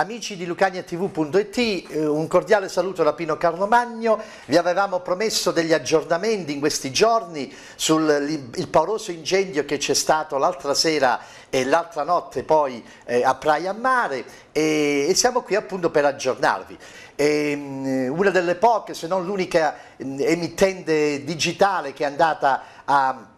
Amici di lucaniatv.it, eh, un cordiale saluto da Pino Carlo Magno, vi avevamo promesso degli aggiornamenti in questi giorni sul pauroso incendio che c'è stato l'altra sera e l'altra notte poi eh, a Praia Mare e, e, siamo qui appunto per aggiornarvi. E, ehm, una delle poche, se non l'unica ehm, emittente digitale che è andata a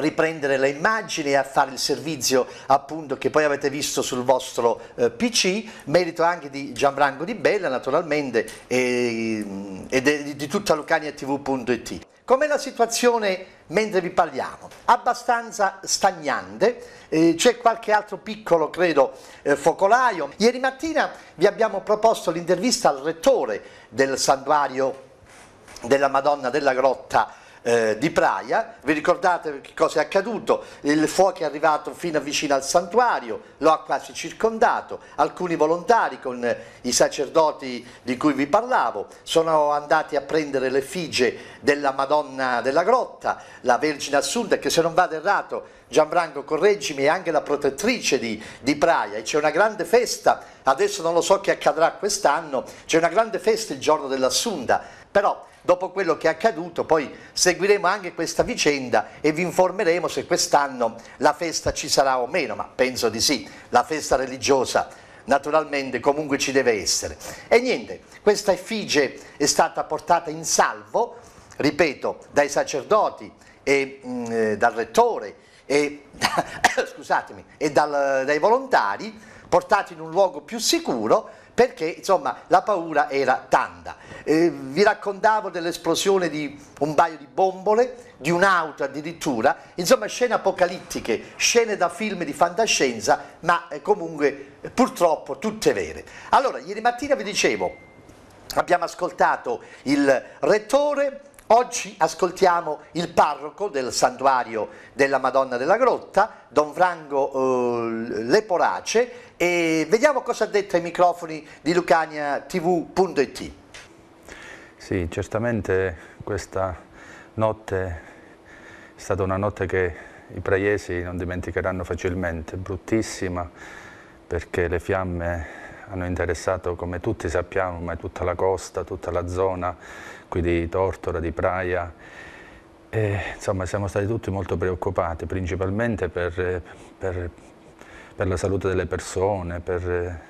riprendere le immagini e a fare il servizio appunto che poi avete visto sul vostro eh, PC, merito anche di Gianfranco Di Bella naturalmente e, mm, e de, di tutta lucaniatv.it. Com'è la situazione mentre vi parliamo? Abbastanza stagnante, eh, c'è qualche altro piccolo, credo, eh, focolaio. Ieri mattina vi abbiamo proposto l'intervista al rettore del santuario della Madonna della Grotta eh, di Praia, vi ricordate che cosa è accaduto? Il fuoco è arrivato fino vicino al santuario, lo ha quasi circondato, alcuni volontari con i sacerdoti di cui vi parlavo sono andati a prendere l'effigie della Madonna della Grotta, la Vergine Assunta, che se non vado errato Gianfranco Correggimi è anche la protettrice di, di Praia e c'è una grande festa, adesso non lo so che accadrà quest'anno, c'è una grande festa il giorno dell'Assunta, però dopo quello che è accaduto, poi seguiremo anche questa vicenda e vi informeremo se quest'anno la festa ci sarà o meno, ma penso di sì, la festa religiosa naturalmente comunque ci deve essere. E niente, questa effigie è stata portata in salvo, ripeto, dai sacerdoti e mh, mm, eh, dal rettore e, scusatemi, e dal, dai volontari, portati in un luogo più sicuro perché insomma la paura era tanta. Eh, vi raccontavo dell'esplosione di un paio di bombole, di un'auto addirittura, insomma scene apocalittiche, scene da film di fantascienza, ma eh, comunque purtroppo tutte vere. Allora, ieri mattina vi dicevo, abbiamo ascoltato il rettore, Oggi ascoltiamo il parroco del santuario della Madonna della Grotta, Don Frango eh, Leporace, e vediamo cosa ha detto ai microfoni di lucaniatv.it. Sì, certamente questa notte è stata una notte che i praiesi non dimenticheranno facilmente, bruttissima, perché le fiamme hanno interessato, come tutti sappiamo, ma tutta la costa, tutta la zona qui di Tortora, di Praia. E, insomma, siamo stati tutti molto preoccupati, principalmente per, per, per la salute delle persone, per,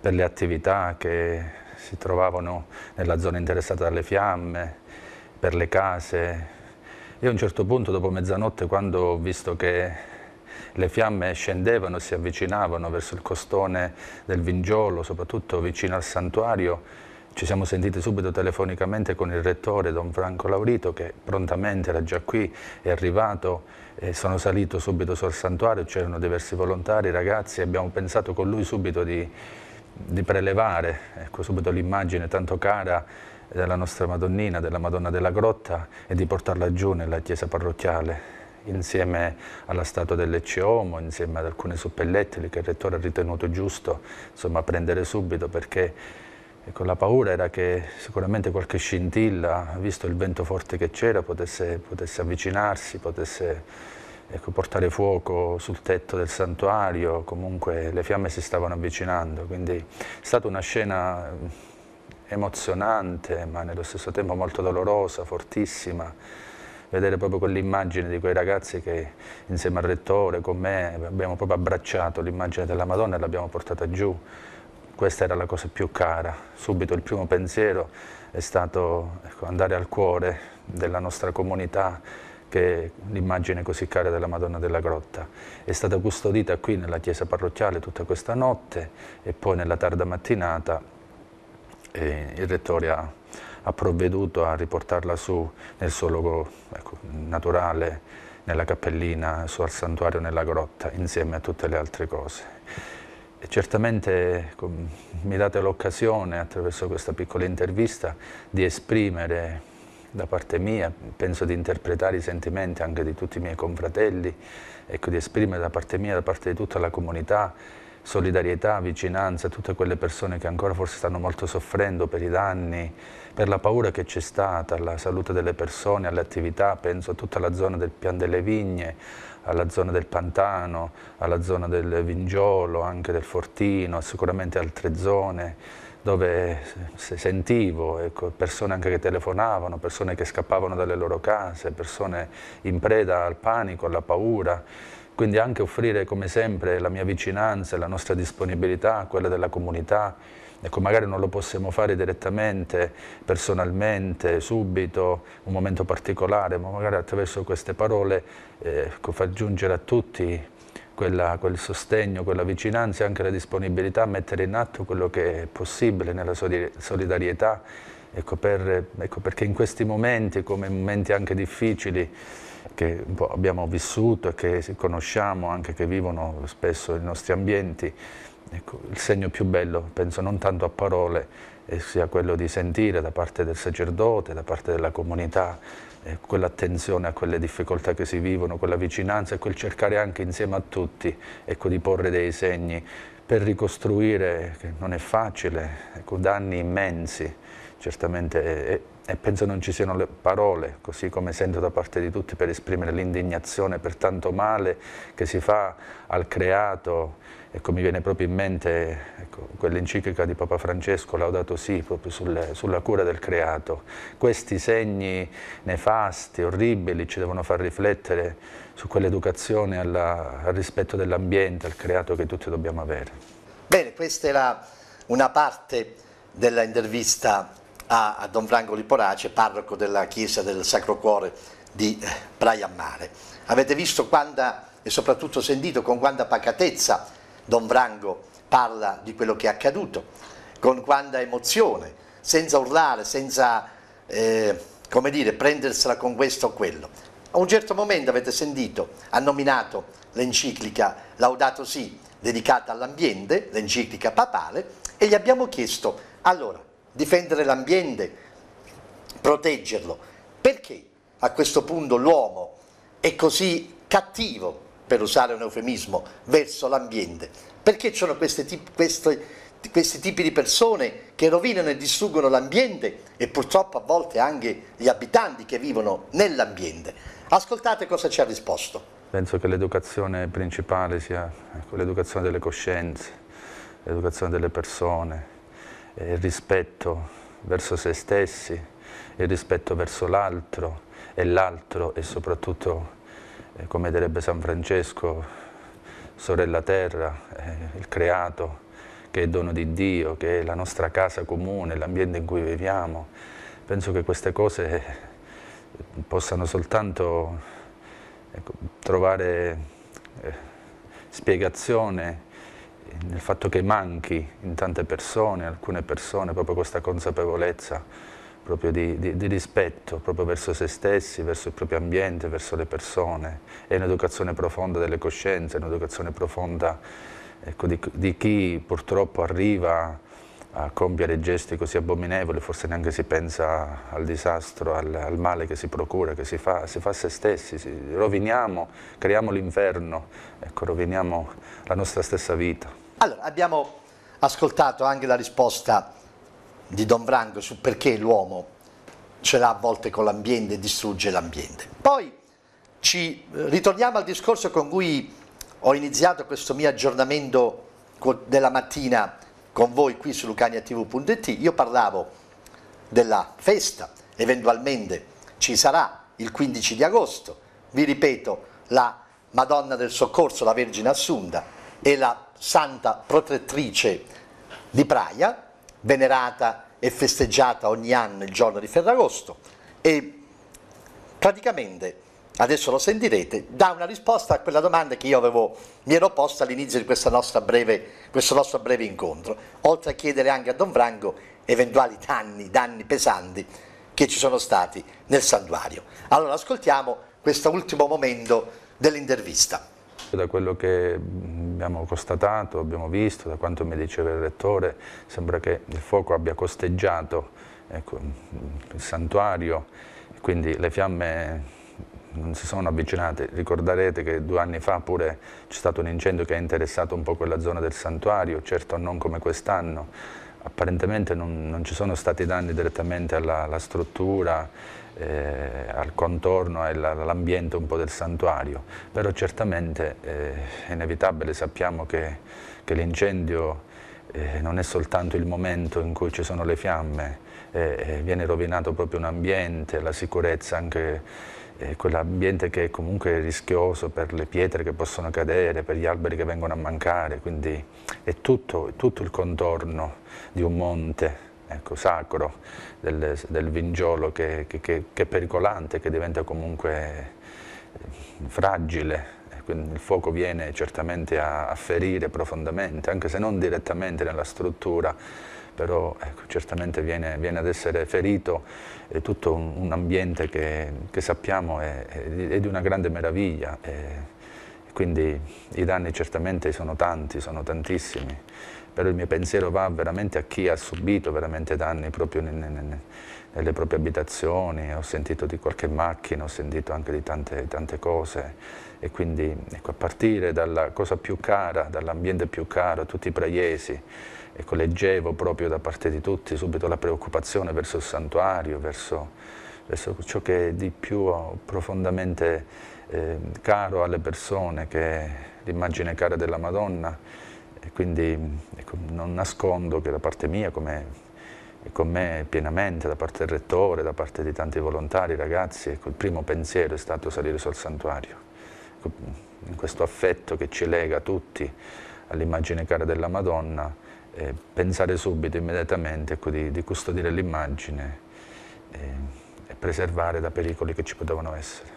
per le attività che si trovavano nella zona interessata dalle fiamme, per le case. Io a un certo punto, dopo mezzanotte, quando ho visto che le fiamme scendevano, si avvicinavano verso il costone del Vingiolo, soprattutto vicino al santuario. Ci siamo sentiti subito telefonicamente con il rettore Don Franco Laurito che prontamente era già qui, è arrivato, sono salito subito sul santuario, c'erano diversi volontari, ragazzi, abbiamo pensato con lui subito di, di prelevare ecco, subito l'immagine tanto cara della nostra Madonnina, della Madonna della Grotta e di portarla giù nella chiesa parrocchiale insieme alla statua dell'Ecceomo, insieme ad alcune suppellettili che il rettore ha ritenuto giusto insomma, prendere subito perché ecco, la paura era che sicuramente qualche scintilla, visto il vento forte che c'era, potesse, potesse, avvicinarsi, potesse ecco, portare fuoco sul tetto del santuario, comunque le fiamme si stavano avvicinando, quindi è stata una scena mm, emozionante ma nello stesso tempo molto dolorosa, fortissima vedere proprio quell'immagine di quei ragazzi che insieme al rettore, con me, abbiamo proprio abbracciato l'immagine della Madonna e l'abbiamo portata giù. Questa era la cosa più cara. Subito il primo pensiero è stato ecco, andare al cuore della nostra comunità che l'immagine così cara della Madonna della Grotta. È stata custodita qui nella chiesa parrocchiale tutta questa notte e poi nella tarda mattinata eh, il rettore ha ha provveduto a riportarla su nel suo luogo ecco, naturale, nella cappellina, su al santuario, nella grotta, insieme a tutte le altre cose. E certamente mi date l'occasione, attraverso questa piccola intervista, di esprimere da parte mia, penso di interpretare i sentimenti anche di tutti i miei confratelli, ecco, di esprimere da parte mia, da parte di tutta la comunità, solidarietà, vicinanza a tutte quelle persone che ancora forse stanno molto soffrendo per i danni, per la paura che c'è stata, alla salute delle persone, alle attività, penso a tutta la zona del Pian delle Vigne, alla zona del Pantano, alla zona del Vingiolo, anche del Fortino, sicuramente altre zone dove sentivo ecco, persone anche che telefonavano, persone che scappavano dalle loro case, persone in preda al panico, alla paura quindi anche offrire come sempre la mia vicinanza, la nostra disponibilità, quella della comunità, ecco, magari non lo possiamo fare direttamente, personalmente, subito, un momento particolare, ma magari attraverso queste parole eh, ecco, far giungere a tutti quella, quel sostegno, quella vicinanza e anche la disponibilità a mettere in atto quello che è possibile nella solidarietà ecco, per, ecco perché in questi momenti, come momenti anche difficili, che abbiamo vissuto e che conosciamo, anche che vivono spesso i nostri ambienti, ecco, il segno più bello, penso non tanto a parole, eh, sia quello di sentire da parte del sacerdote, da parte della comunità, eh, quell'attenzione a quelle difficoltà che si vivono, quella vicinanza e quel cercare anche insieme a tutti ecco, di porre dei segni per ricostruire, che non è facile, ecco, danni immensi, certamente, e, e, penso non ci siano le parole, così come sento da parte di tutti, per esprimere l'indignazione per tanto male che si fa al creato, ecco, mi viene proprio in mente ecco, quell'enciclica di Papa Francesco, Laudato Si, proprio sulle, sulla cura del creato. Questi segni nefasti, orribili, ci devono far riflettere su quell'educazione al rispetto dell'ambiente, al creato che tutti dobbiamo avere. Bene, questa era una parte dell'intervista a, a Don Franco Liporace, parroco della chiesa del Sacro Cuore di Brian eh, Mare. Avete visto quanta e soprattutto sentito con quanta pacatezza Don Franco parla di quello che è accaduto, con quanta emozione, senza urlare, senza eh, come dire, prendersela con questo o quello. A un certo momento avete sentito, ha nominato l'enciclica Laudato Si dedicata all'ambiente, l'enciclica papale, e gli abbiamo chiesto allora difendere l'ambiente, proteggerlo. Perché a questo punto l'uomo è così cattivo, per usare un eufemismo, verso l'ambiente? Perché ci sono questi, tipi di persone che rovinano e distruggono l'ambiente e purtroppo a volte anche gli abitanti che vivono nell'ambiente? Ascoltate cosa ci ha risposto. Penso che l'educazione principale sia ecco, l'educazione delle coscienze, l'educazione delle persone, eh, il rispetto verso se stessi, il rispetto verso l'altro e l'altro e soprattutto, eh, come direbbe San Francesco, sorella terra, eh, il creato che è dono di Dio, che è la nostra casa comune, l'ambiente in cui viviamo. Penso che queste cose possano soltanto ecco, trovare spiegazione il fatto che manchi in tante persone, alcune persone, proprio questa consapevolezza proprio di, di, di rispetto proprio verso se stessi, verso il proprio ambiente, verso le persone. È un'educazione profonda delle coscienze, è un'educazione profonda ecco, di, di chi purtroppo arriva a compiere gesti così abominevoli, forse neanche si pensa al disastro, al, al male che si procura, che si fa, si fa a se stessi, si, roviniamo, creiamo l'inferno, ecco, roviniamo la nostra stessa vita. Allora, abbiamo ascoltato anche la risposta di Don Franco su perché l'uomo ce l'ha a volte con l'ambiente e distrugge l'ambiente. Poi ci eh, ritorniamo al discorso con cui ho iniziato questo mio aggiornamento della mattina con voi qui su lucaniatv.it. Io parlavo della festa, eventualmente ci sarà il 15 di agosto, vi ripeto, la Madonna del Soccorso, la Vergine Assunta, è la santa protettrice di Praia, venerata e festeggiata ogni anno il giorno di Ferragosto e praticamente, adesso lo sentirete, dà una risposta a quella domanda che io avevo, mi ero posta all'inizio di breve, questo nostro breve incontro, oltre a chiedere anche a Don Franco eventuali danni, danni pesanti che ci sono stati nel santuario. Allora ascoltiamo questo ultimo momento dell'intervista. Da quello che abbiamo constatato, abbiamo visto, da quanto mi diceva il Rettore, sembra che il fuoco abbia costeggiato ecco, il santuario, quindi le fiamme non si sono avvicinate. Ricorderete che due anni fa pure c'è stato un incendio che ha interessato un po' quella zona del santuario, certo non come quest'anno. Apparentemente non, non, ci sono stati danni direttamente alla, alla struttura, eh, al contorno e all'ambiente un po' del santuario, però certamente eh, è inevitabile, sappiamo che, che l'incendio eh, non è soltanto il momento in cui ci sono le fiamme, eh, eh, viene rovinato proprio un ambiente, la sicurezza anche eh, quell'ambiente che è comunque rischioso per le pietre che possono cadere, per gli alberi che vengono a mancare, quindi è tutto, è tutto il contorno di un monte ecco, sacro del, del vingiolo che, che, che, è pericolante, che diventa comunque eh, fragile. il fuoco viene certamente a, a ferire profondamente, anche se non direttamente nella struttura, però ecco, certamente viene, viene, ad essere ferito è tutto un, un ambiente che, che sappiamo è, è, è, di una grande meraviglia, è, quindi i danni certamente sono tanti, sono tantissimi però il mio pensiero va veramente a chi ha subito veramente danni proprio nelle proprie abitazioni, ho sentito di qualche macchina, ho sentito anche di tante, tante cose e quindi ecco, a partire dalla cosa più cara, dall'ambiente più caro, tutti i praiesi, ecco, leggevo proprio da parte di tutti subito la preoccupazione verso il santuario, verso, verso ciò che è di più profondamente eh, caro alle persone, che è l'immagine cara della Madonna e quindi ecco, non nascondo che da parte mia, come con me pienamente, da parte del rettore, da parte di tanti volontari, ragazzi, ecco, il primo pensiero è stato salire sul santuario, ecco, in questo affetto che ci lega tutti all'immagine cara della Madonna, eh, pensare subito, immediatamente, ecco, di, di, custodire l'immagine eh, e preservare da pericoli che ci potevano essere.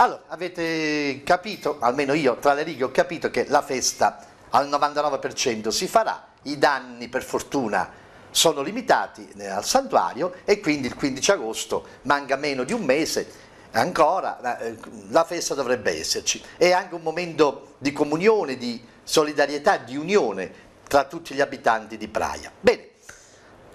Allora, avete capito, almeno io tra le righe ho capito che la festa al 99% si farà, i danni per fortuna sono limitati eh, al santuario e quindi il 15 agosto manca meno di un mese ancora eh, la festa dovrebbe esserci è anche un momento di comunione di solidarietà di unione tra tutti gli abitanti di Praia bene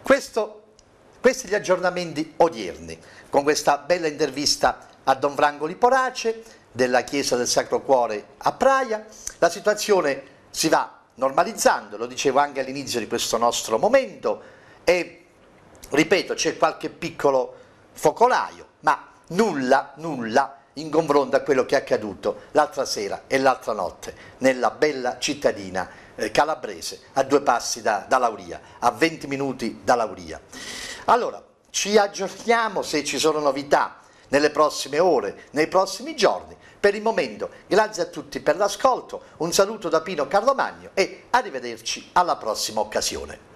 questo, questi gli aggiornamenti odierni con questa bella intervista a Don Franco Liporace della Chiesa del Sacro Cuore a Praia, la situazione si va normalizzando, lo dicevo anche all'inizio di questo nostro momento e ripeto c'è qualche piccolo focolaio, ma nulla, nulla in confronto a quello che è accaduto l'altra sera e l'altra notte nella bella cittadina eh, calabrese a due passi da, da, Lauria, a 20 minuti da Lauria. Allora, ci aggiorniamo se ci sono novità nelle prossime ore, nei prossimi giorni. Per il momento grazie a tutti per l'ascolto, un saluto da Pino Carlo Magno e arrivederci alla prossima occasione.